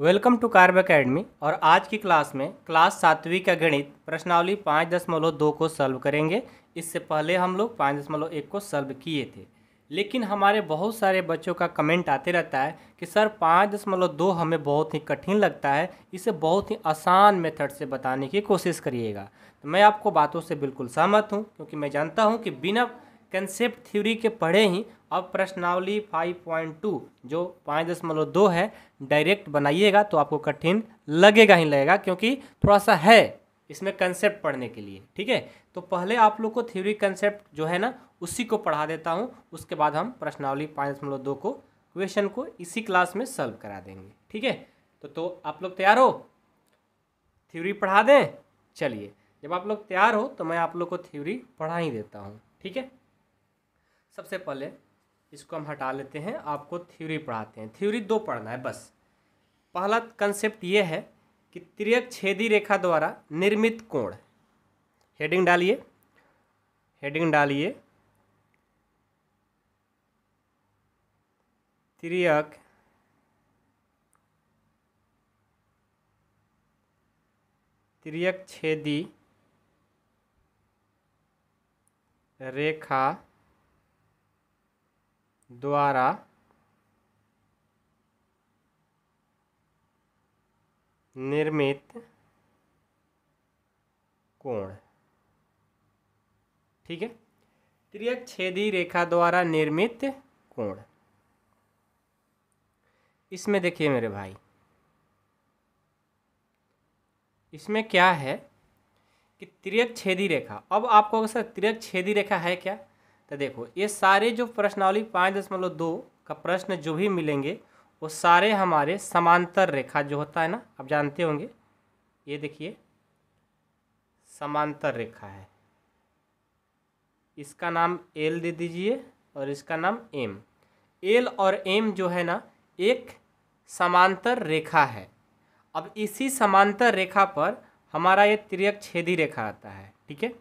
Welcome to carb academy और आज की क्लास में क्लास सातवीं का गणित प्रश्नावली पाँच दशमलव दो को सॉल्व करेंगे इससे पहले हम लोग पाँच दशमलव एक को सॉल्व किए थे लेकिन हमारे बहुत सारे बच्चों का कमेंट आते रहता है कि सर पाँच दशमलव दो हमें बहुत ही कठिन लगता है इसे बहुत ही आसान मेथड से बताने की कोशिश करिएगा तो मैं आपको बातों से बिल्कुल सहमत हूँ क्योंकि मैं जानता हूँ कि बिना कंसेप्ट थ्योरी के पढ़े ही अब प्रश्नावली 5.2 जो पाँच दशमलव दो है डायरेक्ट बनाइएगा तो आपको कठिन लगेगा ही लगेगा क्योंकि थोड़ा सा है इसमें कंसेप्ट पढ़ने के लिए ठीक है तो पहले आप लोग को थ्योरी कंसेप्ट जो है ना उसी को पढ़ा देता हूँ उसके बाद हम प्रश्नावली पाँच दशमलव दो को क्वेश्चन को इसी क्लास में सॉल्व करा देंगे ठीक है तो तो आप लोग तैयार हो थ्योरी पढ़ा दें चलिए जब आप लोग तैयार हो तो मैं आप लोग को थ्योरी पढ़ा ही देता हूँ ठीक है सबसे पहले इसको हम हटा लेते हैं आपको थ्योरी पढ़ाते हैं थ्योरी दो पढ़ना है बस पहला कंसेप्ट ये है कि त्रियक छेदी रेखा द्वारा निर्मित कोण हेडिंग डालिए हेडिंग डालिए त्रियक त्रियक छेदी रेखा द्वारा निर्मित कोण ठीक है त्रियक छेदी रेखा द्वारा निर्मित कोण इसमें देखिए मेरे भाई इसमें क्या है कि त्रियक छेदी रेखा अब आपको सर त्रियक छेदी रेखा है क्या तो देखो ये सारे जो प्रश्नावली पाँच दशमलव दो का प्रश्न जो भी मिलेंगे वो सारे हमारे समांतर रेखा जो होता है ना आप जानते होंगे ये देखिए समांतर रेखा है इसका नाम एल दे दीजिए और इसका नाम एम एल और एम जो है ना एक समांतर रेखा है अब इसी समांतर रेखा पर हमारा ये त्रियक छेदी रेखा आता है ठीक है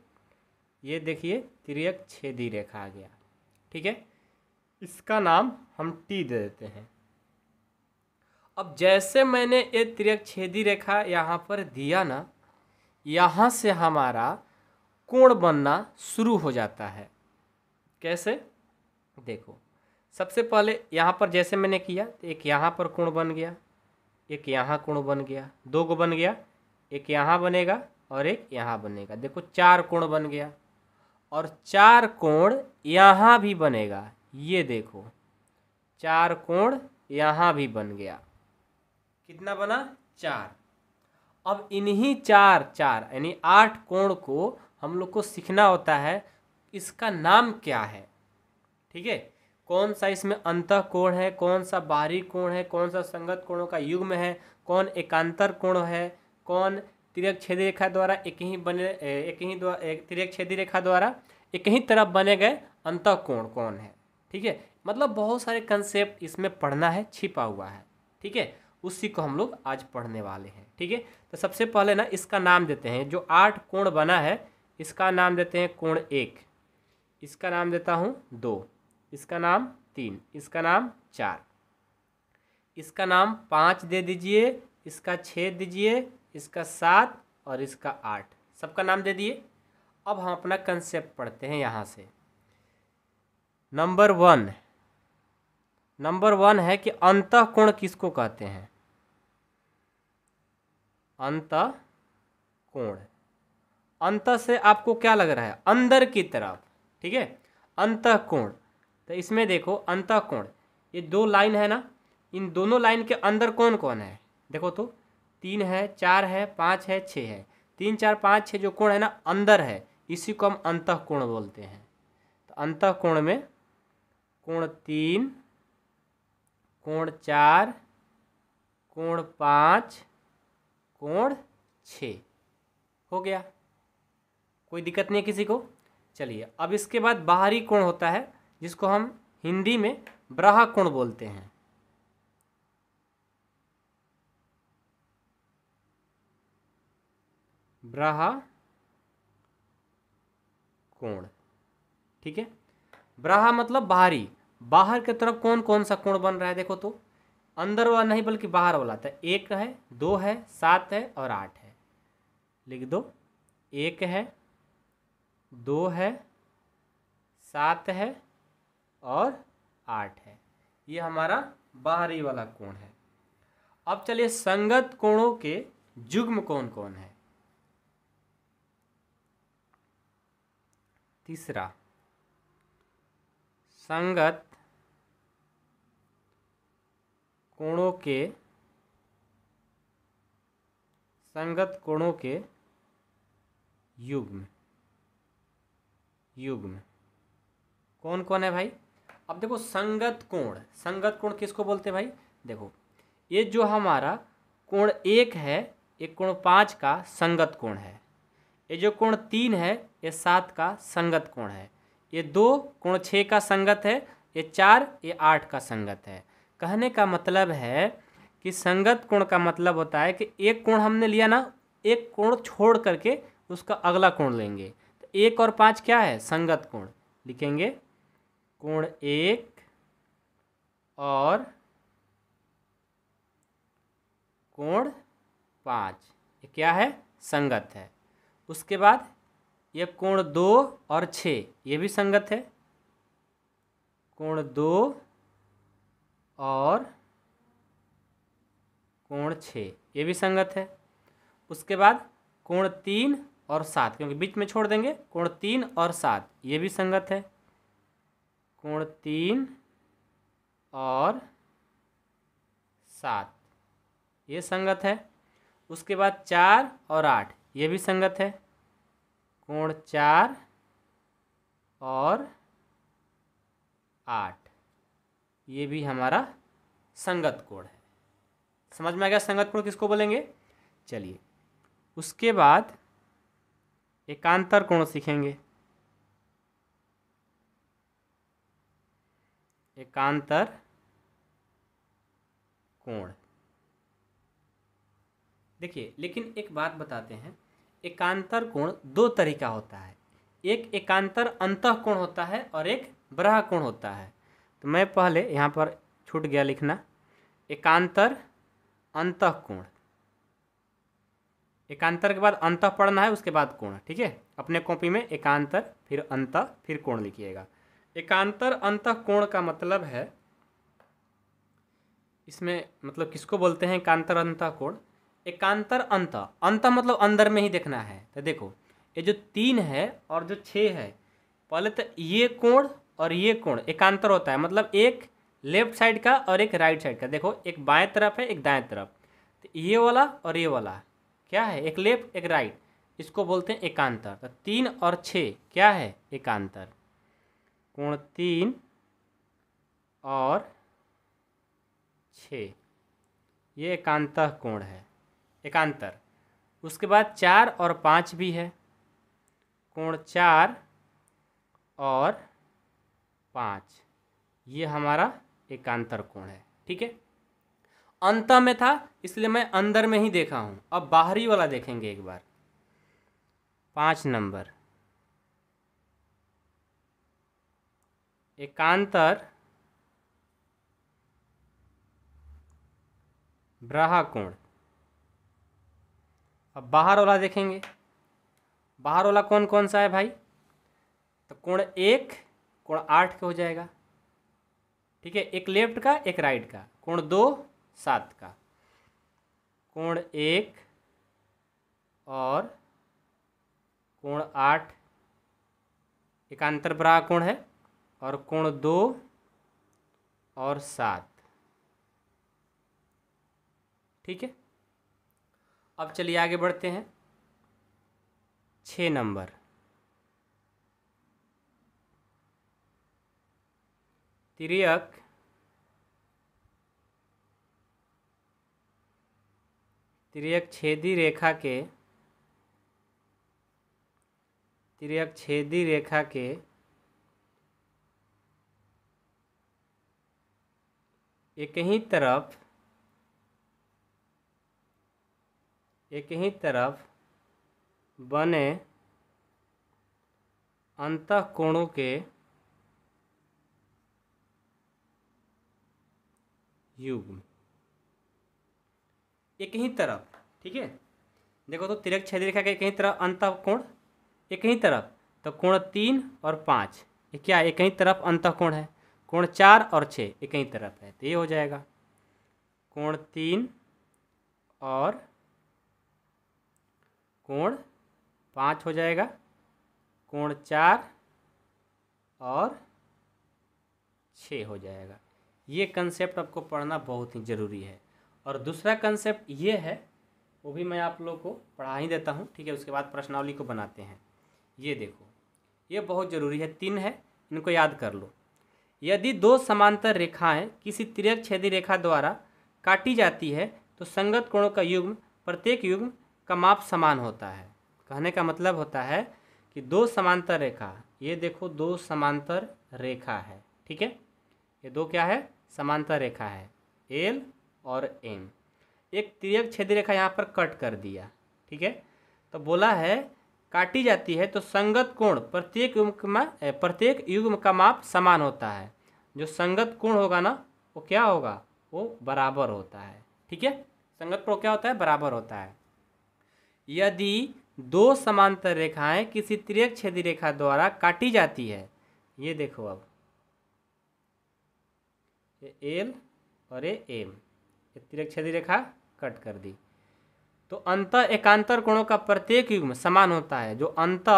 ये देखिए तिरक छेदी रेखा आ गया ठीक है इसका नाम हम टी दे देते हैं अब जैसे मैंने ये तिरक छेदी रेखा यहाँ पर दिया ना यहाँ से हमारा कोण बनना शुरू हो जाता है कैसे देखो सबसे पहले यहाँ पर जैसे मैंने किया तो एक यहाँ पर कोण बन गया एक यहाँ कोण बन गया दो को बन गया एक यहाँ बनेगा और एक यहाँ बनेगा देखो चार कोण बन गया और चार कोण यहाँ भी बनेगा ये देखो चार कोण यहाँ भी बन गया कितना बना चार अब इन्हीं चार चार यानी आठ कोण को हम लोग को सीखना होता है इसका नाम क्या है ठीक है कौन सा इसमें अंत कोण है कौन सा बाहरी कोण है कौन सा संगत कोणों का युग्म है कौन एकांतर कोण है कौन तिरक छेदी रेखा द्वारा एक ही बने एक ही तिरक छेदी रेखा द्वारा एक ही तरफ बने गए अंत कोण कौन है ठीक है मतलब बहुत सारे कंसेप्ट इसमें पढ़ना है छिपा हुआ है ठीक है उसी को हम लोग आज पढ़ने वाले हैं ठीक है तो सबसे पहले ना इसका नाम देते हैं जो आठ कोण बना है इसका नाम देते हैं कोण एक इसका नाम देता हूँ दो इसका नाम तीन इसका नाम चार इसका नाम पाँच दे दीजिए इसका छः दीजिए इसका सात और इसका आठ सबका नाम दे दिए अब हम अपना कंसेप्ट पढ़ते हैं यहाँ से नंबर वन नंबर वन है कि अंत कोण किसको कहते हैं अंत कोण अंत से आपको क्या लग रहा है अंदर की तरफ ठीक है अंत कोण तो इसमें देखो अंत कोण ये दो लाइन है ना इन दोनों लाइन के अंदर कौन कौन है देखो तो तीन है चार है पाँच है छः है तीन चार पाँच छः जो कोण है ना अंदर है इसी को हम अंत कोण बोलते हैं तो अंत कोण में कोण तीन कोण चार कोण पाँच कोण छ हो गया कोई दिक्कत नहीं किसी को चलिए अब इसके बाद बाहरी कोण होता है जिसको हम हिंदी में ब्राह कोण बोलते हैं ब्राहा कोण ठीक है ब्राहा मतलब बाहरी बाहर की तरफ कौन कौन सा कोण बन रहा है देखो तो अंदर वाला नहीं बल्कि बाहर वाला था एक है दो है सात है और आठ है लिख दो एक है दो है सात है और आठ है ये हमारा बाहरी वाला कोण है अब चलिए संगत कोणों के जुग्म कौन कौन है तीसरा संगत कोणों के संगत कोणों के युग्म युग्म कौन कौन है भाई अब देखो संगत कोण संगत कोण किसको बोलते हैं भाई देखो ये जो हमारा कोण एक है एक कोण पाँच का संगत कोण है ये जो कोण तीन है ये सात का संगत कोण है ये दो कोण छः का संगत है ये चार ये आठ का संगत है कहने का मतलब है कि संगत कोण का मतलब होता है कि एक कोण हमने लिया ना एक कोण छोड़ करके उसका अगला कोण लेंगे तो एक और पाँच क्या है संगत कोण लिखेंगे कोण एक और कोण पाँच ये क्या है संगत है उसके बाद ये कोण दो और छ ये भी संगत है कोण दो और कोण छ ये भी संगत है उसके बाद कोण तीन और सात क्योंकि बीच में छोड़ देंगे कोण तीन और सात ये भी संगत है कोण तीन और सात ये संगत है उसके बाद चार और आठ ये भी संगत है कोण चार और आठ ये भी हमारा संगत कोण है समझ में आ गया संगत कोण किसको बोलेंगे चलिए उसके बाद एकांतर कोण सीखेंगे एकांतर कोण देखिए लेकिन एक बात बताते हैं एकांतर कोण दो तरीका होता है एक एकांतर अंत कोण होता है और एक ब्रह कोण होता है तो मैं पहले यहाँ पर छूट गया लिखना एकांतर अंत कोण एकांतर के बाद अंत पढ़ना है उसके बाद कोण ठीक है अपने कॉपी में एकांतर फिर अंत फिर कोण लिखिएगा एकांतर अंत कोण का मतलब है इसमें मतलब किसको बोलते हैं एकांतर अंत कोण एकांतर अंत अंत मतलब अंदर में ही देखना है तो देखो ये जो तीन है और जो छः है पहले तो ये कोण और ये कोण एकांतर होता है मतलब एक लेफ्ट साइड का और एक राइट साइड का देखो एक बाएं तरफ है एक दाएं तरफ तो ये वाला और ये वाला क्या है एक लेफ्ट एक राइट इसको बोलते हैं एकांतर तो तीन और छ क्या है एकांतर कोण तीन और छ ये एकांत कोण है एकांतर उसके बाद चार और पाँच भी है कोण चार और पाँच ये हमारा एकांतर कोण है ठीक है अंत में था इसलिए मैं अंदर में ही देखा हूँ अब बाहरी वाला देखेंगे एक बार पाँच नंबर एकांतर ब्रहा कोण अब बाहर वाला देखेंगे बाहर वाला कौन कौन सा है भाई तो कोण एक कोण आठ का हो जाएगा ठीक है एक लेफ्ट का एक राइट का कोण दो सात का कोण एक और कोण आठ एक अंतर्बरा कोण है और कोण दो और सात ठीक है अब चलिए आगे बढ़ते हैं छ नंबर त्रियक त्रियक छेदी रेखा के त्रियक छेदी रेखा के एक ही तरफ एक ही तरफ बने अंत कोणों के युग्म एक ही तरफ ठीक है देखो तो तिरक छेद रेखा के एक ही तरफ अंत कोण एक ही तरफ तो कोण तीन और पाँच क्या एक ही तरफ अंत कोण है कोण चार और छः एक ही तरफ है तो ये हो जाएगा कोण तीन और कोण पाँच हो जाएगा कोण चार और छः हो जाएगा ये कंसेप्ट आपको पढ़ना बहुत ही ज़रूरी है और दूसरा कंसेप्ट ये है वो भी मैं आप लोग को पढ़ा ही देता हूँ ठीक है उसके बाद प्रश्नावली को बनाते हैं ये देखो ये बहुत ज़रूरी है तीन है इनको याद कर लो यदि दो समांतर रेखाएं किसी त्रिय छेदी रेखा द्वारा काटी जाती है तो संगत कोणों का युग्म प्रत्येक युग्म का माप समान होता है कहने का मतलब होता है कि दो समांतर रेखा ये देखो दो समांतर रेखा है ठीक है ये दो क्या है समांतर रेखा है एल और एम एक तिरक छेद रेखा यहाँ पर कट कर दिया ठीक है तो बोला है काटी जाती है तो संगत कोण प्रत्येक युग्म का प्रत्येक युग्म का माप समान होता है जो संगत कोण होगा ना वो क्या होगा वो बराबर होता है ठीक है संगत कोण क्या होता है बराबर होता है यदि दो समांतर रेखाएं किसी त्रियक छेदी रेखा द्वारा काटी जाती है ये देखो अब ये एल और ये एम ये त्रियक छेदी रेखा कट कर दी तो अंत एकांतर कोणों का प्रत्येक युग्म समान होता है जो अंत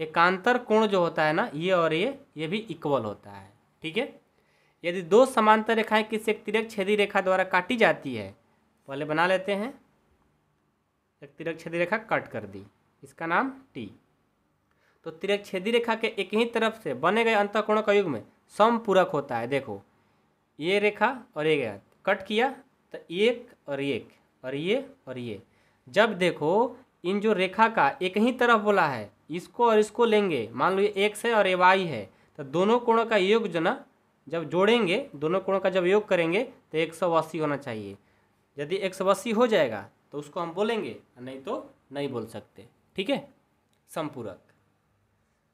एकांतर कोण जो होता है ना ये और ये ये भी इक्वल होता है ठीक है यदि दो समांतर रेखाएं किसी एक तिरक छेदी रेखा द्वारा काटी जाती है पहले बना लेते हैं एक तिरक्षेदी रेखा कट कर दी इसका नाम टी तो तिरक्षेदी रेखा के एक ही तरफ से बने गए कोणों का युग में सम पूरक होता है देखो ये रेखा और ये गया कट किया तो एक और एक और ये और ये जब देखो इन जो रेखा का एक ही तरफ बोला है इसको और इसको लेंगे मान लो ये एक्स है और ये वाई है तो दोनों कोणों का योग जो ना जब जोड़ेंगे दोनों कोणों का जब योग करेंगे तो एक सौ अस्सी होना चाहिए यदि एक सौ अस्सी हो जाएगा तो उसको हम बोलेंगे नहीं तो नहीं बोल सकते ठीक है संपूरक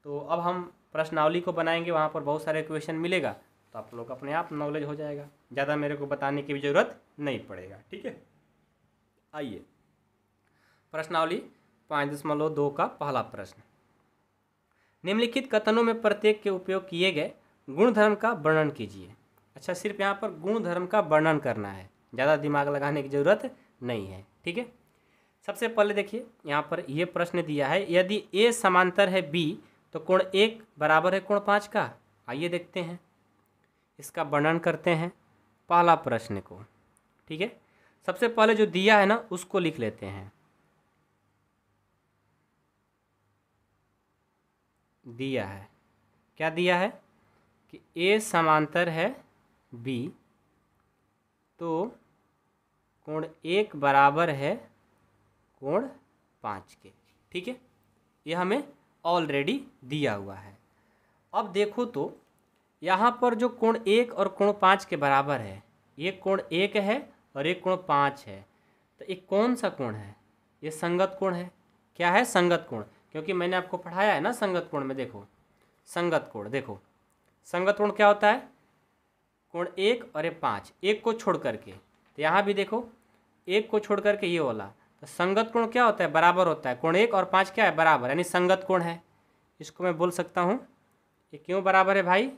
तो अब हम प्रश्नावली को बनाएंगे वहाँ पर बहुत सारे क्वेश्चन मिलेगा तो आप लोग अपने आप नॉलेज हो जाएगा ज़्यादा मेरे को बताने की भी ज़रूरत नहीं पड़ेगा ठीक है आइए प्रश्नावली पाँच दशमलव दो का पहला प्रश्न निम्नलिखित कथनों में प्रत्येक के उपयोग किए गए गुणधर्म का वर्णन कीजिए अच्छा सिर्फ यहाँ पर गुणधर्म का वर्णन करना है ज़्यादा दिमाग लगाने की ज़रूरत नहीं है ठीक है सबसे पहले देखिए यहाँ पर ये प्रश्न दिया है यदि ए समांतर है बी तो कोण एक बराबर है कोण पाँच का आइए देखते हैं इसका वर्णन करते हैं पहला प्रश्न को ठीक है सबसे पहले जो दिया है ना उसको लिख लेते हैं दिया है क्या दिया है कि ए समांतर है बी तो कोण एक बराबर है कोण पाँच के ठीक है ये हमें ऑलरेडी दिया हुआ है अब देखो तो यहाँ पर जो कोण एक और कोण पाँच के बराबर है ये कोण एक है और एक कोण पाँच है तो एक कौन सा कोण है ये संगत कोण है क्या है संगत कोण क्योंकि मैंने आपको पढ़ाया है ना संगत कोण में देखो संगत कोण देखो संगत कोण क्या होता है कोण एक और ये पाँच एक को छोड़ करके तो यहाँ भी देखो एक को छोड़ करके ये वाला तो संगत कोण क्या होता है बराबर होता है कोण एक और पाँच क्या है बराबर यानी संगत कोण है इसको मैं बोल सकता हूँ ये क्यों बराबर है भाई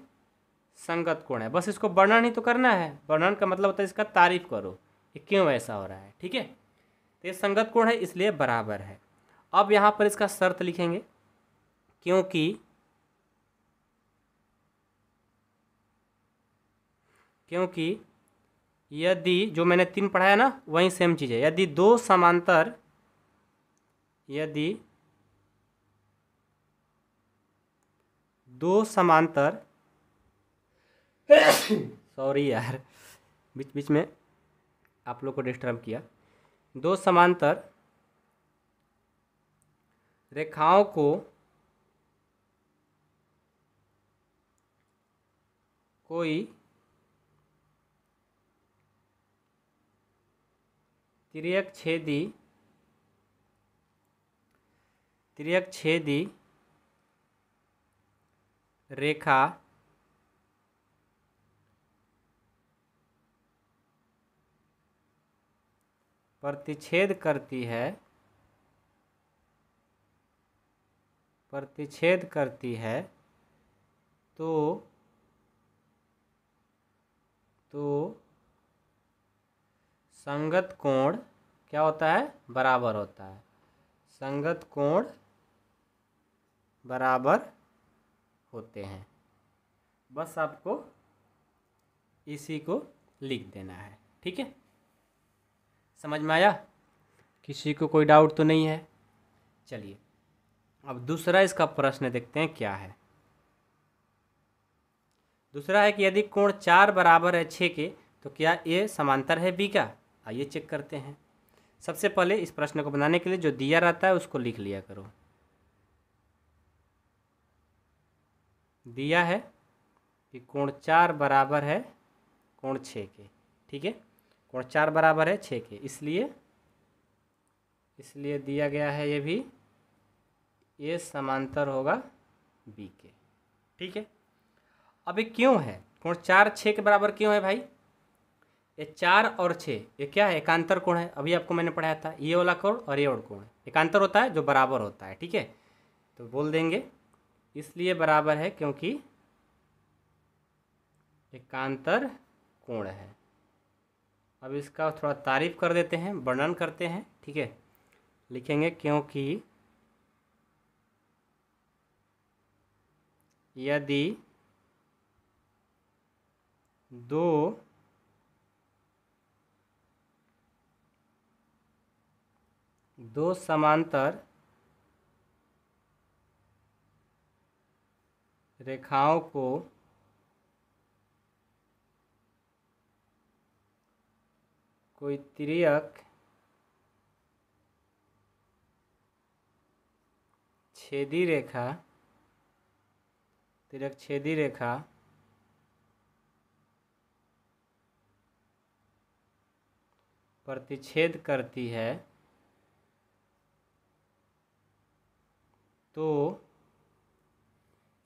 संगत कोण है बस इसको वर्णन ही तो करना है वर्णन का मतलब होता है इसका तारीफ करो ये क्यों ऐसा हो रहा है ठीक है तो ये संगत कोण है इसलिए बराबर है अब यहाँ पर इसका शर्त लिखेंगे क्योंकि क्योंकि यदि जो मैंने तीन पढ़ाया ना वही सेम चीज़ है यदि दो समांतर यदि दो समांतर सॉरी यार बीच बीच में आप लोग को डिस्टर्ब किया दो समांतर रेखाओं को कोई तिरक छेदी तिरक छेदी रेखा प्रतिच्छेद करती है प्रतिच्छेद करती है तो तो संगत कोण क्या होता है बराबर होता है संगत कोण बराबर होते हैं बस आपको इसी को लिख देना है ठीक है समझ में आया किसी को कोई डाउट तो नहीं है चलिए अब दूसरा इसका प्रश्न देखते हैं क्या है दूसरा है कि यदि कोण चार बराबर है छः के तो क्या ये समांतर है बी का आइए चेक करते हैं सबसे पहले इस प्रश्न को बनाने के लिए जो दिया रहता है उसको लिख लिया करो दिया है कि कोण चार बराबर है कोण छः के ठीक है कोण चार बराबर है छः के इसलिए इसलिए दिया गया है ये भी ये समांतर होगा बी के ठीक है अभी क्यों है कोण चार छः के बराबर क्यों है भाई ये चार और छः ये क्या है एकांतर कोण है अभी आपको मैंने पढ़ाया था ये वाला कोण और ये वाला कोण एकांतर होता है जो बराबर होता है ठीक है तो बोल देंगे इसलिए बराबर है क्योंकि एकांतर कोण है अब इसका थोड़ा तारीफ कर देते हैं वर्णन करते हैं ठीक है लिखेंगे क्योंकि यदि दो दो समांतर रेखाओं को कोई त्रियक छेदी रेखा त्रियक छेदी रेखा प्रतिच्छेद करती है तो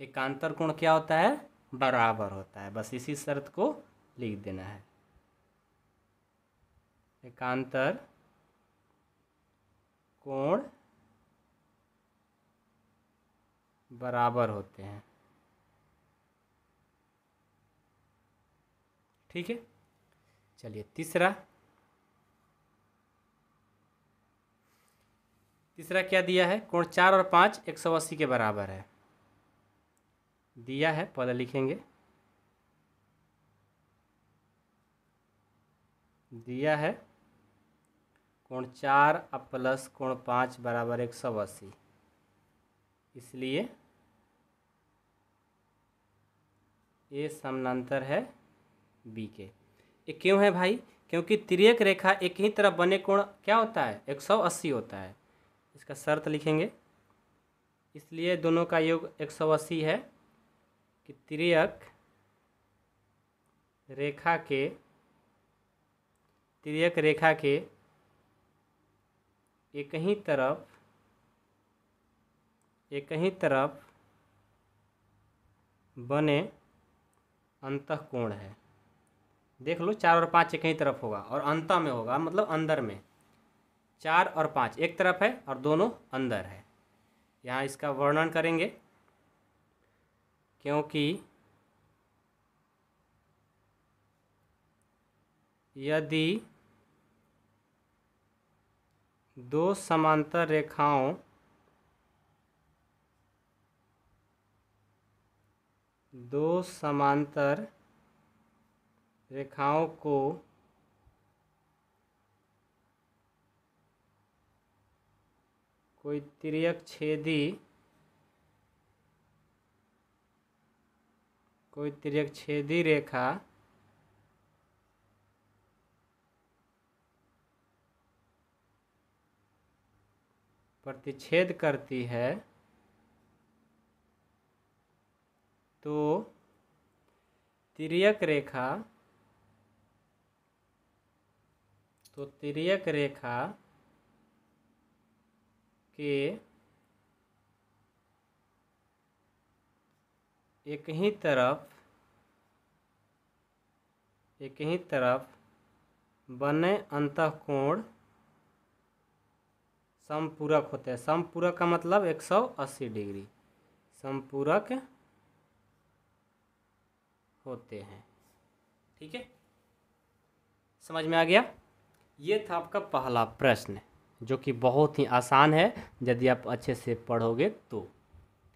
एकांतर कोण क्या होता है बराबर होता है बस इसी शर्त को लिख देना है एकांतर कोण बराबर होते हैं ठीक है चलिए तीसरा तीसरा क्या दिया है कोण चार और पाँच एक सौ अस्सी के बराबर है दिया है पहले लिखेंगे दिया है कोण चार और प्लस कोण पाँच बराबर एक सौ अस्सी इसलिए ए समानांतर है बी के ये क्यों है भाई क्योंकि त्रियक रेखा एक ही तरफ बने कोण क्या होता है एक सौ अस्सी होता है इसका शर्त लिखेंगे इसलिए दोनों का योग एक सौ अस्सी है कि त्रियक रेखा के त्रियक रेखा के एक ही तरफ एक ही तरफ बने अंत कोण है देख लो चार और पाँच एक ही तरफ होगा और अंत में होगा मतलब अंदर में चार और पाँच एक तरफ है और दोनों अंदर है यहाँ इसका वर्णन करेंगे क्योंकि यदि दो समांतर रेखाओं दो समांतर रेखाओं को कोई तिरक छेदी कोई तिरक छेदी रेखा प्रतिच्छेद करती है तो तिरक रेखा तो तिरक रेखा के एक ही तरफ एक ही तरफ बने कोण समपूरक होते हैं समपूरक का मतलब एक सौ अस्सी डिग्री समपूरक होते हैं ठीक है समझ में आ गया ये था आपका पहला प्रश्न जो कि बहुत ही आसान है यदि आप अच्छे से पढ़ोगे तो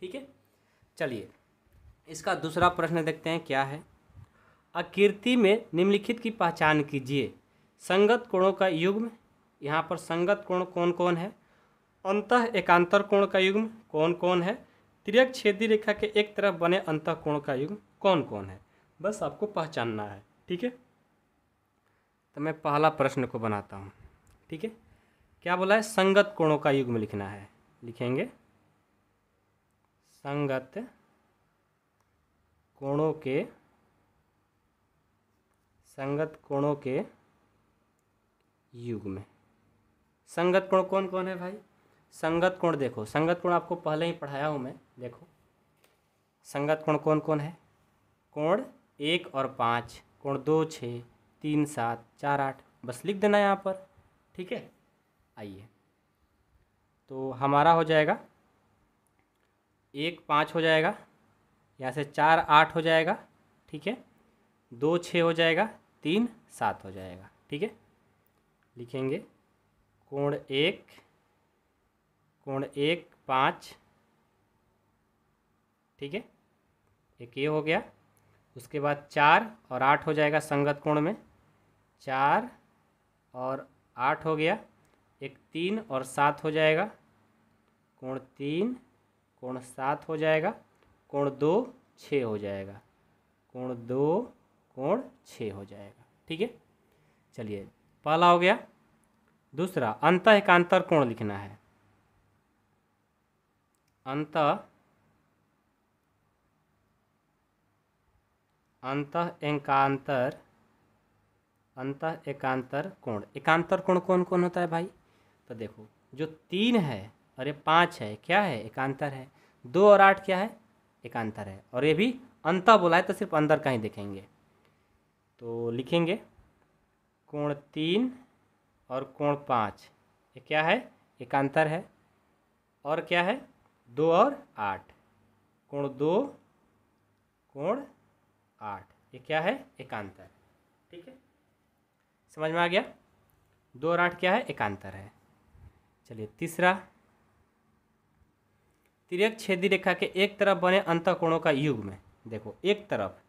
ठीक है चलिए इसका दूसरा प्रश्न देखते हैं क्या है आकृति में निम्नलिखित की पहचान कीजिए संगत कोणों का युग्म यहाँ पर संगत कोण कौन कौन है अंत एकांतर कोण का युग्म कौन कौन है त्रियक छेदी रेखा के एक तरफ बने अंत कोण का युग्म कौन कौन है बस आपको पहचानना है ठीक है तो मैं पहला प्रश्न को बनाता हूँ ठीक है क्या बोला है संगत कोणों का युग्म लिखना है लिखेंगे संगत कोणों के संगत कोणों के युग में संगत कोण कौन कौन है भाई संगत कोण देखो संगत कोण आपको पहले ही पढ़ाया हूँ मैं देखो संगत कोण कौन कौन है कोण एक और पाँच कोण दो छः तीन सात चार आठ बस लिख देना यहाँ पर ठीक है आइए तो हमारा हो जाएगा एक पाँच हो जाएगा यहाँ से चार आठ हो जाएगा ठीक है दो छः हो जाएगा तीन सात हो जाएगा ठीक है लिखेंगे कोण एक कोण एक पाँच ठीक है एक ये हो गया उसके बाद चार और आठ हो जाएगा संगत कोण में चार और आठ हो गया एक तीन और सात हो जाएगा कोण तीन कोण सात हो जाएगा कोण दो छः हो जाएगा कोण दो कोण छः हो जाएगा ठीक है चलिए पहला हो गया दूसरा अंत एकांतर कोण लिखना है अंत अंत एकांतर अंत एकांतर कोण एकांतर कोण कौन कौन होता है भाई तो देखो जो तीन है और ये पाँच है क्या है एकांतर है दो और आठ क्या है एकांतर है और ये भी अंत बोला है तो सिर्फ अंदर का ही देखेंगे तो लिखेंगे कोण तीन और कोण पाँच ये क्या है एकांतर है और क्या है दो और आठ कोण दो कोण आठ ये क्या है एकांतर ठीक है समझ में आ गया दो और आठ क्या है एकांतर है चलिए तीसरा तिरक छेदी रेखा के एक तरफ बने अंत कोणों का युग में देखो एक तरफ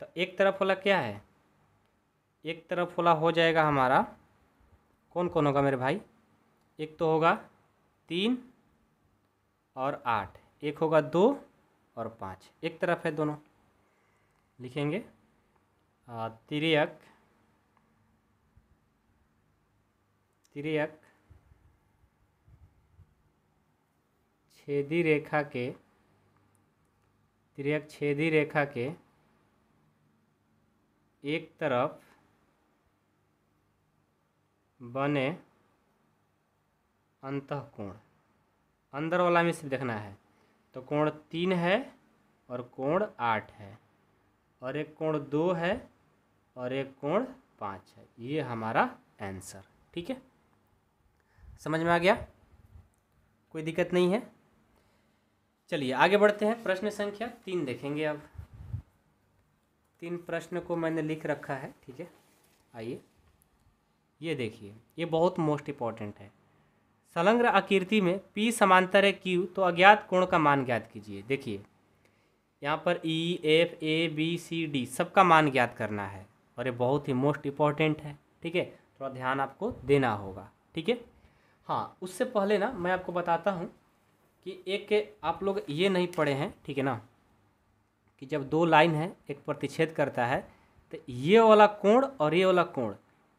तो एक तरफ वाला क्या है एक तरफ वाला हो जाएगा हमारा कौन कौन होगा मेरे भाई एक तो होगा तीन और आठ एक होगा दो और पाँच एक तरफ है दोनों लिखेंगे तिरक तिरक छेदी रेखा के त्रियक छेदी रेखा के एक तरफ बने अंत कोण अंदर वाला में सिर्फ देखना है तो कोण तीन है और कोण आठ है और एक कोण दो है और एक कोण पाँच है ये हमारा आंसर ठीक है समझ में आ गया कोई दिक्कत नहीं है चलिए आगे बढ़ते हैं प्रश्न संख्या तीन देखेंगे अब तीन प्रश्न को मैंने लिख रखा है ठीक है आइए ये देखिए ये बहुत मोस्ट इम्पॉर्टेंट है संलग्न आकृति में P समांतर है Q तो अज्ञात कोण का मान ज्ञात कीजिए देखिए यहाँ पर E F A B C D सबका मान ज्ञात करना है और ये बहुत ही मोस्ट इम्पॉर्टेंट है ठीक है थोड़ा ध्यान आपको देना होगा ठीक है हाँ उससे पहले ना मैं आपको बताता हूँ कि एक आप लोग ये नहीं पढ़े हैं ठीक है ना कि जब दो लाइन है एक प्रतिच्छेद करता है तो ये वाला कोण और ये वाला कोण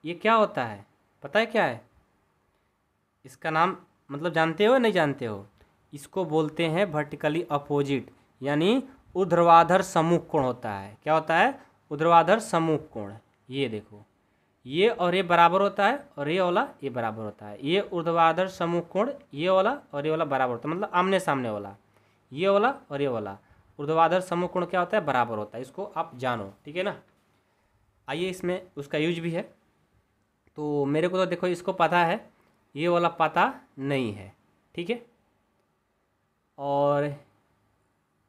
ये क्या होता है पता है क्या है इसका नाम मतलब जानते हो या नहीं जानते हो इसको बोलते हैं वर्टिकली अपोजिट यानी उध्रवाधर समूह कोण होता है क्या होता है उध्रवाधर समूह कोण ये देखो ये और ये बराबर होता है और ये वाला ये बराबर होता है ये ऊर्ध्वाधर समूह कोण ये वाला और ये वाला बराबर होता है मतलब आमने सामने वाला ये वाला और ये वाला ऊर्ध्वाधर समूह कोण क्या होता है बराबर होता है इसको आप जानो ठीक है ना आइए इसमें उसका यूज भी है तो मेरे को तो देखो इसको पता है ये वाला पता नहीं है ठीक है और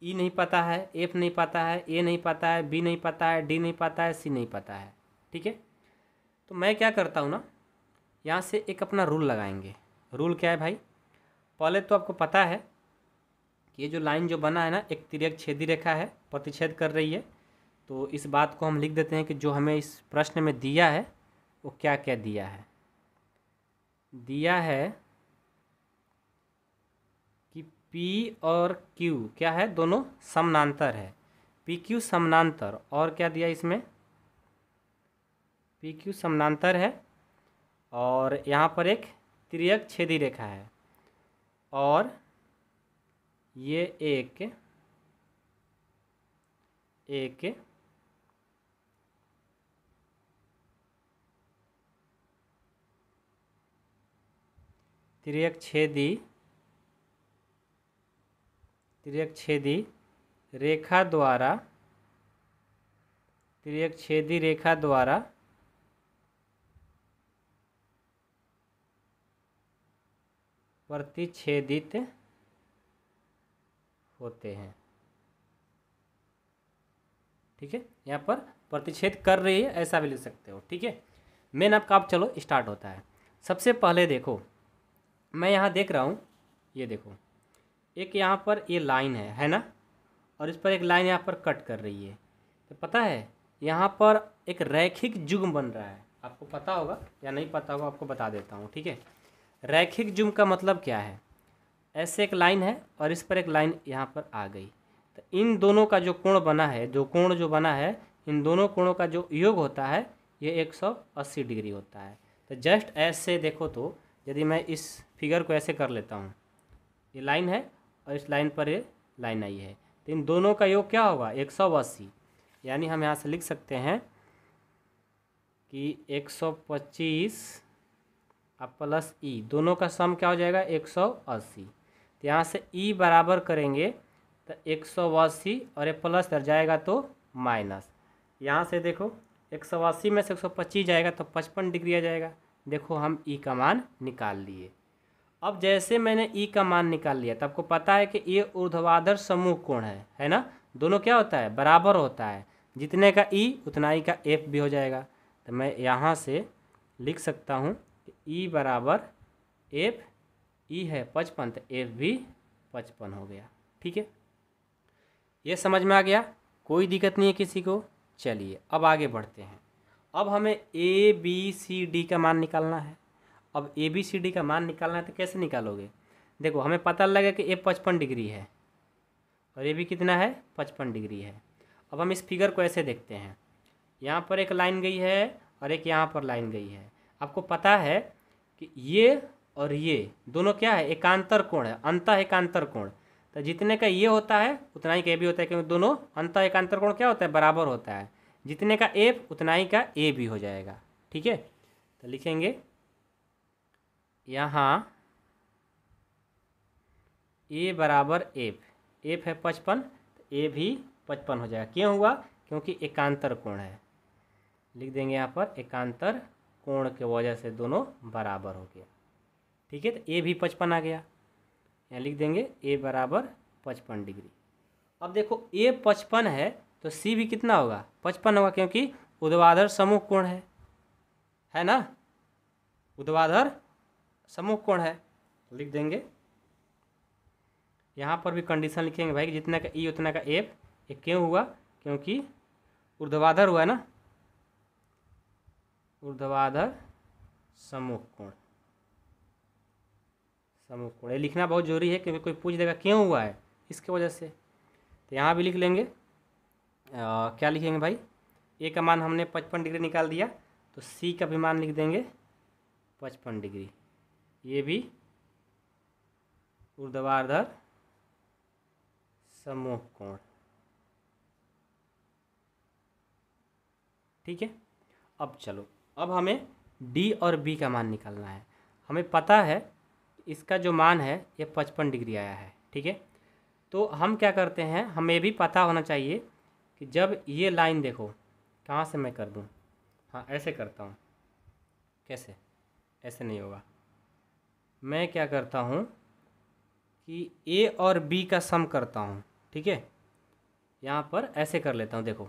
ई नहीं पता है एफ नहीं पता है ए नहीं पता है बी नहीं पता है डी नहीं पता है सी नहीं पता है ठीक है तो मैं क्या करता हूँ ना यहाँ से एक अपना रूल लगाएंगे रूल क्या है भाई पहले तो आपको पता है कि ये जो लाइन जो बना है ना एक तिरक छेदी रेखा है प्रतिच्छेद कर रही है तो इस बात को हम लिख देते हैं कि जो हमें इस प्रश्न में दिया है वो क्या क्या दिया है दिया है कि पी और क्यू क्या है दोनों समानांतर है पी क्यू समानांतर और क्या दिया इसमें पी क्यू समानांतर है और यहाँ पर एक त्रियक छेदी रेखा है और ये एक एक त्रियक छेदी त्रियक छेदी रेखा द्वारा त्रियक छेदी रेखा द्वारा प्रतिच्छेदित होते हैं ठीक है यहाँ पर प्रतिच्छेद कर रही है ऐसा भी ले सकते हो ठीक है मेन आपका आप चलो स्टार्ट होता है सबसे पहले देखो मैं यहाँ देख रहा हूँ ये देखो एक यहाँ पर ये लाइन है है ना और इस पर एक लाइन यहाँ पर कट कर रही है तो पता है यहाँ पर एक रैखिक जुग्म बन रहा है आपको पता होगा या नहीं पता होगा आपको बता देता हूँ ठीक है रैखिक जुम का मतलब क्या है ऐसे एक लाइन है और इस पर एक लाइन यहाँ पर आ गई तो इन दोनों का जो कोण बना है जो कोण जो बना है इन दोनों कोणों का जो योग होता है ये 180 डिग्री होता है तो जस्ट ऐसे देखो तो यदि मैं इस फिगर को ऐसे कर लेता हूँ ये लाइन है और इस लाइन पर ये लाइन आई है तो इन दोनों का योग क्या होगा एक यानी हम यहाँ से लिख सकते हैं कि एक और प्लस ई दोनों का सम क्या हो जाएगा एक सौ अस्सी तो यहाँ से ई e बराबर करेंगे तो एक सौ अस्सी और ये प्लस तर जाएगा तो माइनस यहाँ से देखो एक सौ अस्सी में से एक सौ पच्चीस जाएगा तो पचपन डिग्री आ जाएगा देखो हम ई e का मान निकाल लिए अब जैसे मैंने ई e का मान निकाल लिया तो आपको पता है कि ये ऊर्ध्वाधर समूह कोण है है ना दोनों क्या होता है बराबर होता है जितने का ई उतना ही का एफ भी हो जाएगा तो मैं यहाँ से लिख सकता हूँ ई e बराबर एफ ई e है पचपन तो एफ भी पचपन हो गया ठीक है ये समझ में आ गया कोई दिक्कत नहीं है किसी को चलिए अब आगे बढ़ते हैं अब हमें ए बी सी डी का मान निकालना है अब ए बी सी डी का मान निकालना है तो कैसे निकालोगे देखो हमें पता लगा कि ए पचपन डिग्री है और ए भी कितना है पचपन डिग्री है अब हम इस फिगर को ऐसे देखते हैं यहाँ पर एक लाइन गई है और एक यहाँ पर लाइन गई है आपको पता है कि ये और ये दोनों क्या है एकांतर कोण है अंत एकांतर कोण तो जितने का ये होता है उतना ही का ए भी होता है क्योंकि दोनों अंत एकांतर कोण क्या होता है बराबर होता है जितने का ए उतना ही का ए भी हो जाएगा ठीक है तो लिखेंगे यहाँ ए बराबर एफ एफ है पचपन तो ए भी पचपन हो जाएगा क्यों हुआ क्योंकि एकांतर कोण है लिख देंगे यहाँ पर एकांतर कोण के वजह से दोनों बराबर हो गया ठीक है तो ए भी पचपन आ गया यहाँ लिख देंगे ए बराबर पचपन डिग्री अब देखो ए पचपन है तो सी भी कितना होगा पचपन होगा क्योंकि उद्वाधर समूह कोण है है ना उद्वाधर समूह कोण है तो लिख देंगे यहाँ पर भी कंडीशन लिखेंगे भाई कि जितना का ई e, उतना का एफ ये क्यों हुआ क्योंकि उर्ध्वाधर हुआ है ना ऊर्ध्वाधर समूह कोण समूह कोण ये लिखना बहुत जरूरी है क्योंकि कोई पूछ देगा क्यों हुआ है इसके वजह से तो यहाँ भी लिख लेंगे आ, क्या लिखेंगे भाई ए का मान हमने पचपन डिग्री निकाल दिया तो सी का भी मान लिख देंगे पचपन डिग्री ये भी ऊर्ध्वाधर समूह कोण ठीक है अब चलो अब हमें डी और बी का मान निकालना है हमें पता है इसका जो मान है ये पचपन डिग्री आया है ठीक है तो हम क्या करते हैं हमें भी पता होना चाहिए कि जब ये लाइन देखो कहाँ से मैं कर दूँ हाँ ऐसे करता हूँ कैसे ऐसे नहीं होगा मैं क्या करता हूँ कि ए और बी का सम करता हूँ ठीक है यहाँ पर ऐसे कर लेता हूँ देखो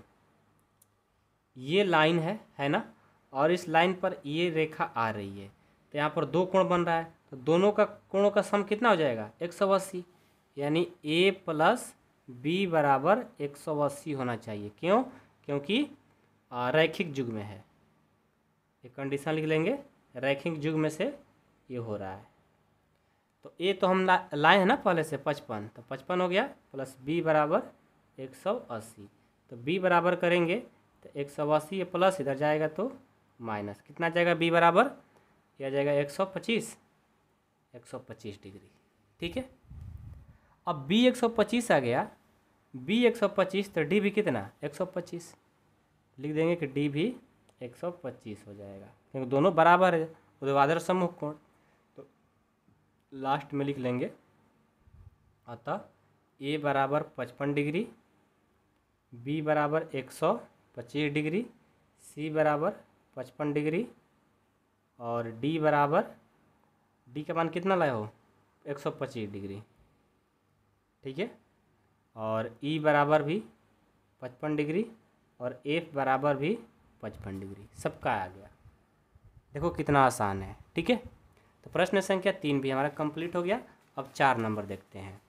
ये लाइन है है ना और इस लाइन पर ये रेखा आ रही है तो यहाँ पर दो कोण बन रहा है तो दोनों का कोणों का सम कितना हो जाएगा एक सौ अस्सी यानी ए प्लस बी बराबर एक सौ अस्सी होना चाहिए क्यों क्योंकि रैखिक युग में है ये कंडीशन लिख लेंगे रैखिक युग में से ये हो रहा है तो ए तो हम लाए हैं ना पहले से पचपन तो पचपन हो गया प्लस बी बराबर एक सौ अस्सी तो बी बराबर करेंगे तो एक सौ अस्सी प्लस इधर जाएगा तो माइनस कितना आ जाएगा बी बराबर यह आ जाएगा एक सौ पच्चीस एक सौ पच्चीस डिग्री ठीक है अब बी एक सौ पच्चीस आ गया बी एक सौ पच्चीस तो डी भी कितना एक सौ पच्चीस लिख देंगे कि डी भी एक सौ पच्चीस हो जाएगा क्योंकि दोनों बराबर है उद्वादर समूह कोण तो लास्ट में लिख लेंगे अतः ए बराबर पचपन डिग्री बी बराबर एक सौ पच्चीस डिग्री सी बराबर पचपन डिग्री और डी बराबर डी का मान कितना लाए हो एक सौ पच्चीस डिग्री ठीक है और ई e बराबर भी पचपन डिग्री और एफ बराबर भी पचपन डिग्री सबका आ गया देखो कितना आसान है ठीक है तो प्रश्न संख्या तीन भी हमारा कंप्लीट हो गया अब चार नंबर देखते हैं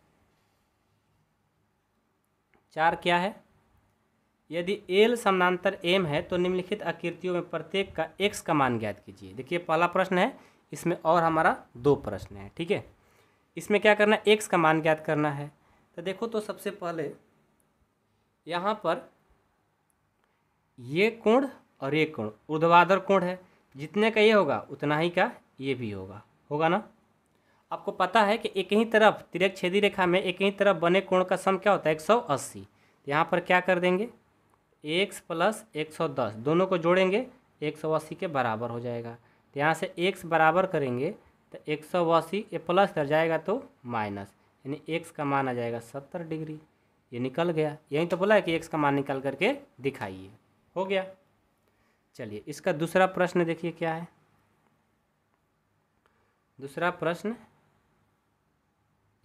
चार क्या है यदि एल समानांतर एम है तो निम्नलिखित आकृतियों में प्रत्येक का एक्स का मान ज्ञात कीजिए देखिए पहला प्रश्न है इसमें और हमारा दो प्रश्न है ठीक है इसमें क्या करना है एक्स का मान ज्ञात करना है तो देखो तो सबसे पहले यहाँ पर ये कोण और ये कोण ऊर्ध्वाधर कोण है जितने का ये होगा उतना ही का ये भी होगा होगा ना आपको पता है कि एक ही तरफ तिरक छेदी रेखा में एक ही तरफ बने कोण का सम क्या होता है एक सौ अस्सी यहाँ पर क्या कर देंगे एक्स प्लस एक सौ दस दोनों को जोड़ेंगे एक सौ अस्सी के बराबर हो जाएगा तो यहाँ से एक्स बराबर करेंगे तो एक सौ अस्सी ये प्लस कर जाएगा तो माइनस यानी एक्स का मान आ जाएगा सत्तर डिग्री ये निकल गया यही तो बोला है कि एक्स का मान निकाल करके दिखाइए हो गया चलिए इसका दूसरा प्रश्न देखिए क्या है दूसरा प्रश्न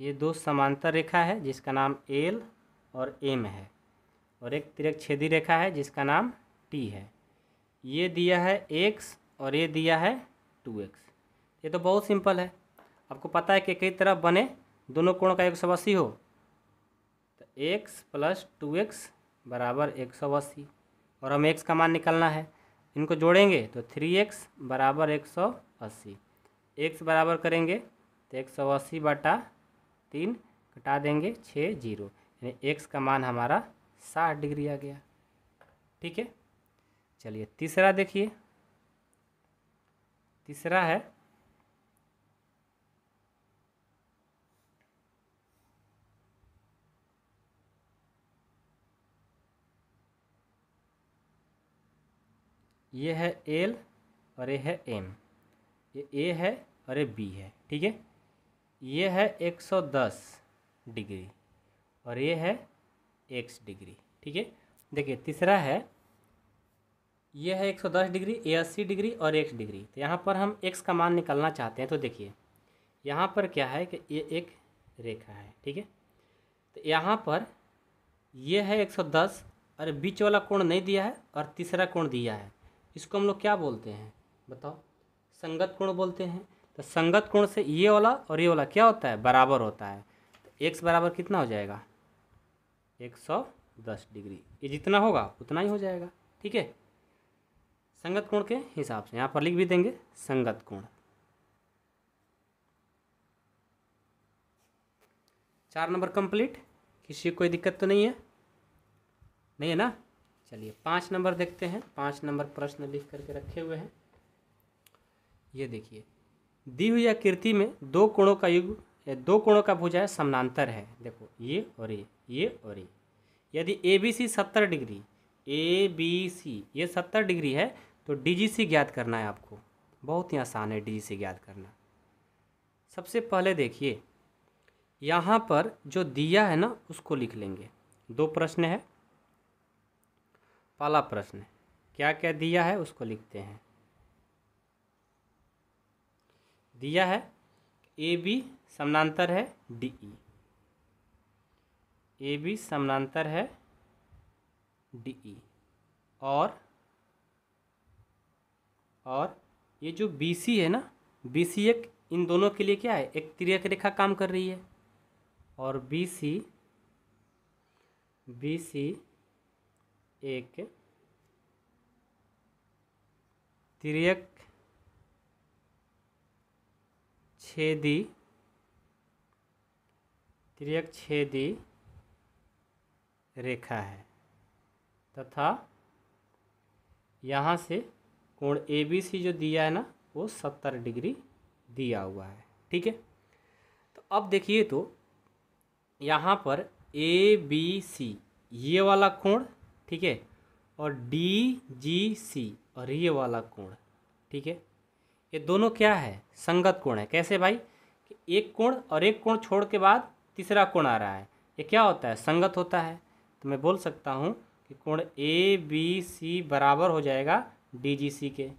ये दो समांतर रेखा है जिसका नाम एल और एम है और एक तिरक छेदी रेखा है जिसका नाम टी है ये दिया है एक्स और ये दिया है टू एक्स ये तो बहुत सिंपल है आपको पता है कि कई तरफ बने दोनों कोण का एक सौ अस्सी हो तो एक्स प्लस टू एक्स बराबर एक सौ अस्सी और हम एक्स का मान निकालना है इनको जोड़ेंगे तो थ्री एक्स बराबर एक सौ अस्सी एक्स बराबर करेंगे तो एक सौ अस्सी बटा तीन कटा देंगे छः जीरो यानी एक्स का मान हमारा साठ डिग्री आ गया ठीक है चलिए तीसरा देखिए तीसरा है ये है एल और ये है एम ये ए है और ये बी है ठीक है ये है 110 डिग्री और ये है एक्स डिग्री ठीक है देखिए तीसरा है ये है 110 डिग्री ए डिग्री और एक्स डिग्री तो यहाँ पर हम एक्स का मान निकालना चाहते हैं तो देखिए यहाँ पर क्या है कि ये एक रेखा है ठीक है तो यहाँ पर ये है 110 और बीच वाला कोण नहीं दिया है और तीसरा कोण दिया है इसको हम लोग क्या बोलते हैं बताओ संगत कोण बोलते हैं तो संगत कोण से ये वाला और ये वाला क्या होता है बराबर होता है तो एक्स बराबर कितना हो जाएगा एक सौ दस डिग्री ये जितना होगा उतना ही हो जाएगा ठीक है संगत कोण के हिसाब से यहाँ पर लिख भी देंगे संगत कोण चार नंबर कंप्लीट किसी कोई दिक्कत तो नहीं है नहीं है ना चलिए पाँच नंबर देखते हैं पाँच नंबर प्रश्न लिख करके रखे हुए हैं ये देखिए दी हुई आकृति में दो कोणों का युग दो कोणों का भुजाएं समानांतर है देखो ये और ये ये और ये यदि ए बी सी सत्तर डिग्री ए बी सी ये सत्तर डिग्री है तो डी जी सी ज्ञात करना है आपको बहुत ही आसान है डी जी सी ज्ञात करना सबसे पहले देखिए यहाँ पर जो दिया है ना उसको लिख लेंगे दो प्रश्न है पहला प्रश्न क्या क्या दिया है उसको लिखते हैं दिया है ए बी समानांतर है D E e। A B समानांतर है डी ई और और ये जो बी सी है ना बी सी एक इन दोनों के लिए क्या है एक तिरक रेखा काम कर रही है और बी सी बी सी एक तिरक छेदी तिरक छेदी रेखा है तथा यहाँ से कोण ए बी सी जो दिया है ना वो सत्तर डिग्री दिया हुआ है ठीक है तो अब देखिए तो यहाँ पर ए बी सी ये वाला कोण ठीक है और डी जी सी और ये वाला कोण ठीक है ये दोनों क्या है संगत कोण है कैसे भाई कि एक कोण और एक कोण छोड़ के बाद तीसरा कोण आ रहा है ये क्या होता है संगत होता है तो मैं बोल सकता हूँ कि कोण ए बी सी बराबर हो जाएगा डी जी सी के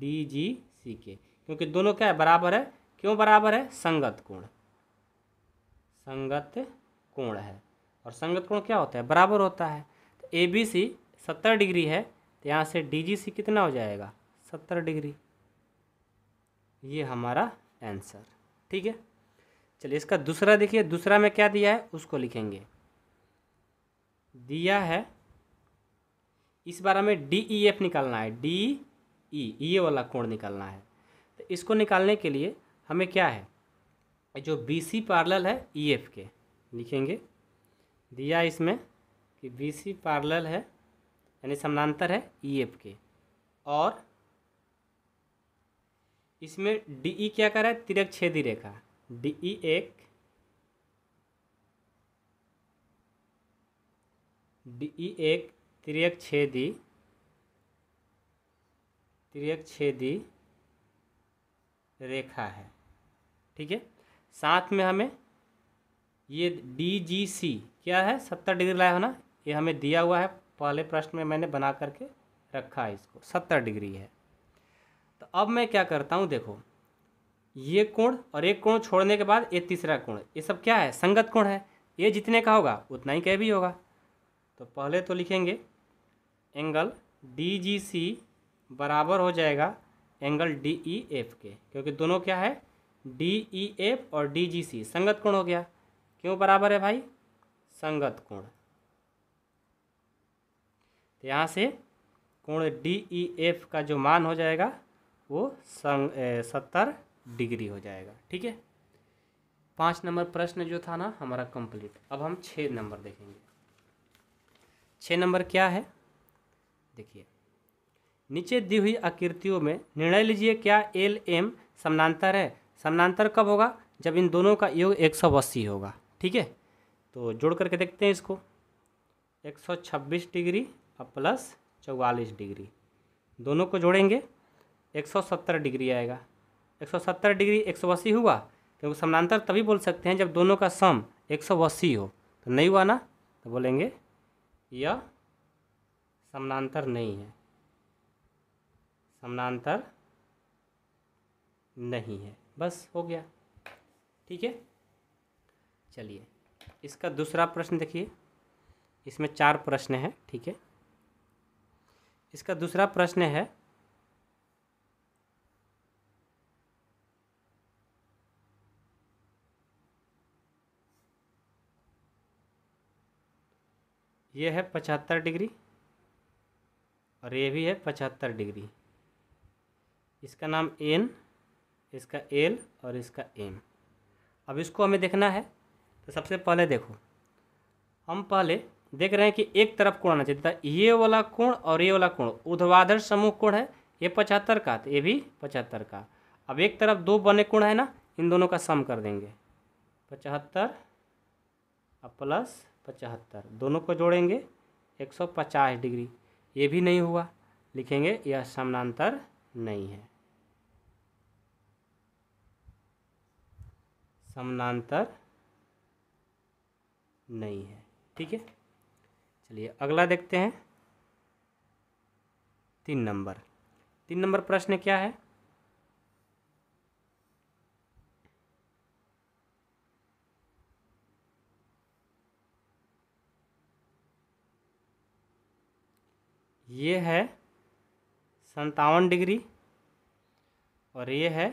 डी जी सी के क्योंकि दोनों क्या है बराबर है क्यों बराबर है संगत कोण संगत कोण है और संगत कोण क्या होता है बराबर होता है तो ए बी सी सत्तर डिग्री है तो यहाँ से डी जी सी कितना हो जाएगा सत्तर डिग्री ये हमारा आंसर ठीक है चलिए इसका दूसरा देखिए दूसरा में क्या दिया है उसको लिखेंगे दिया है इस बार हमें डी ई e एफ निकालना है डी ई ई वाला कोण निकालना है तो इसको निकालने के लिए हमें क्या है जो बी सी पार्लल है ई e एफ के लिखेंगे दिया इसमें कि बी सी पार्लल है यानी समानांतर है ई e एफ के और इसमें डी ई क्या करा है तिरक छेदी रेखा डी ई एक डी एक त्रियक छेदी त्रियक छेदी रेखा है ठीक है साथ में हमें ये डी जी सी क्या है सत्तर डिग्री लाया होना ये हमें दिया हुआ है पहले प्रश्न में मैंने बना करके रखा है इसको सत्तर डिग्री है तो अब मैं क्या करता हूँ देखो ये कोण और एक कोण छोड़ने के बाद ये तीसरा कोण ये सब क्या है संगत कोण है ये जितने का होगा उतना ही कह भी होगा तो पहले तो लिखेंगे एंगल डी जी सी बराबर हो जाएगा एंगल डी ई एफ के क्योंकि दोनों क्या है डी ई एफ और डी जी सी संगत कोण हो गया क्यों बराबर है भाई संगत कोण तो यहाँ से कोण डी ई एफ का जो मान हो जाएगा वो संग सत्तर डिग्री हो जाएगा ठीक है पाँच नंबर प्रश्न जो था ना हमारा कंप्लीट अब हम छः नंबर देखेंगे छः नंबर क्या है देखिए नीचे दी हुई आकृतियों में निर्णय लीजिए क्या एल एम समानांतर है समानांतर कब होगा जब इन दोनों का योग एक सौ अस्सी होगा ठीक है तो जोड़ करके देखते हैं इसको एक सौ छब्बीस डिग्री और प्लस चौवालीस डिग्री दोनों को जोड़ेंगे एक सौ सत्तर डिग्री आएगा एक सौ सत्तर डिग्री एक सौ अस्सी हुआ क्योंकि समानांतर तभी बोल सकते हैं जब दोनों का सम एक सौ अस्सी हो तो नहीं हुआ ना तो बोलेंगे यह समानांतर नहीं है समानांतर नहीं है बस हो गया ठीक है चलिए इसका दूसरा प्रश्न देखिए इसमें चार प्रश्न हैं ठीक है इसका दूसरा प्रश्न है ये है पचहत्तर डिग्री और ये भी है पचहत्तर डिग्री इसका नाम एन इसका एल और इसका एम अब इसको हमें देखना है तो सबसे पहले देखो हम पहले देख रहे हैं कि एक तरफ कोण आना चाहिए ये वाला कोण और ये वाला कोण उध्वाधर समूह कोण है ये पचहत्तर का तो ये भी पचहत्तर का अब एक तरफ दो बने कोण है ना इन दोनों का सम कर देंगे पचहत्तर प्लस पचहत्तर दोनों को जोड़ेंगे एक सौ पचास डिग्री ये भी नहीं हुआ लिखेंगे यह समानांतर नहीं है समानांतर नहीं है ठीक है चलिए अगला देखते हैं तीन नंबर तीन नंबर प्रश्न क्या है ये है संतावन डिग्री और ये है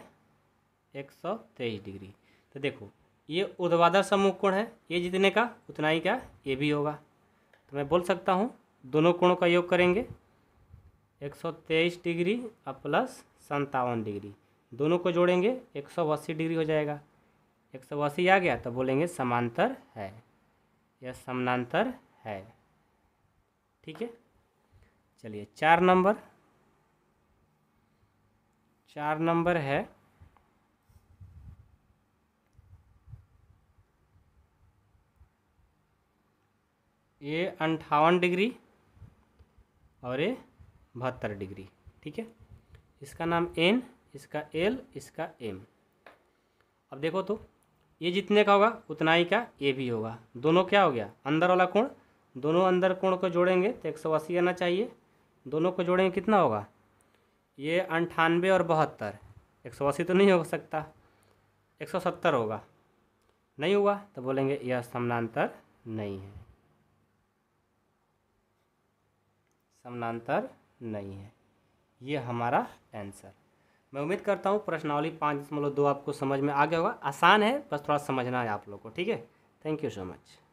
एक सौ तेईस डिग्री तो देखो ये उद्वादर समूह कोण है ये जितने का उतना ही क्या ये भी होगा तो मैं बोल सकता हूँ दोनों कोणों का योग करेंगे एक सौ तेईस डिग्री और प्लस संतावन डिग्री दोनों को जोड़ेंगे एक सौ अस्सी डिग्री हो जाएगा एक सौ अस्सी आ गया तो बोलेंगे समांतर है या समानांतर है ठीक है चलिए चार नंबर चार नंबर है ये अंठावन डिग्री और ये बहत्तर डिग्री ठीक है इसका नाम एन इसका एल इसका एम अब देखो तो ये जितने का होगा उतना ही का ए भी होगा दोनों क्या हो गया अंदर वाला कोण दोनों अंदर कोण को जोड़ेंगे तो एक सौ अस्सी आना चाहिए दोनों को जोड़ेंगे कितना होगा ये अंठानवे और बहत्तर एक सौ अस्सी तो नहीं हो सकता एक सौ सत्तर होगा नहीं हुआ तो बोलेंगे यह समानांतर नहीं है समानांतर नहीं है ये हमारा आंसर मैं उम्मीद करता हूँ प्रश्नावली पाँच दशमलव दो आपको समझ में आ गया होगा आसान है बस थोड़ा समझना है आप लोग को ठीक है थैंक यू सो मच